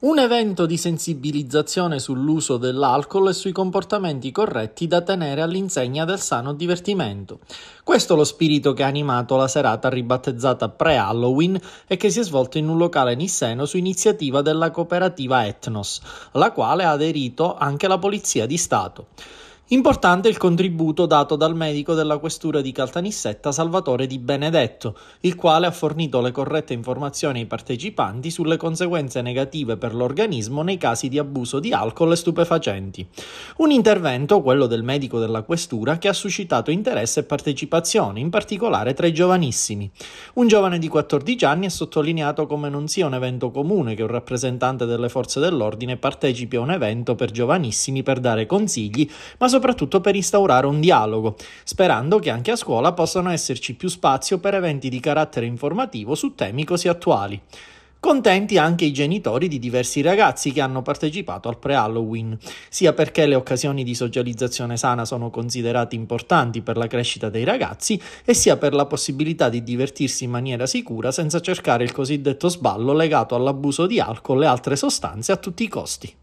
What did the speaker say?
un evento di sensibilizzazione sull'uso dell'alcol e sui comportamenti corretti da tenere all'insegna del sano divertimento. Questo è lo spirito che ha animato la serata ribattezzata pre-Halloween e che si è svolto in un locale nisseno su iniziativa della cooperativa Etnos, alla quale ha aderito anche la Polizia di Stato. Importante il contributo dato dal medico della questura di Caltanissetta Salvatore Di Benedetto, il quale ha fornito le corrette informazioni ai partecipanti sulle conseguenze negative per l'organismo nei casi di abuso di alcol e stupefacenti. Un intervento, quello del medico della questura, che ha suscitato interesse e partecipazione, in particolare tra i giovanissimi. Un giovane di 14 anni ha sottolineato come non sia un evento comune che un rappresentante delle forze dell'ordine partecipi a un evento per giovanissimi per dare consigli, ma soprattutto soprattutto per instaurare un dialogo, sperando che anche a scuola possano esserci più spazio per eventi di carattere informativo su temi così attuali. Contenti anche i genitori di diversi ragazzi che hanno partecipato al pre-Halloween, sia perché le occasioni di socializzazione sana sono considerate importanti per la crescita dei ragazzi, e sia per la possibilità di divertirsi in maniera sicura senza cercare il cosiddetto sballo legato all'abuso di alcol e altre sostanze a tutti i costi.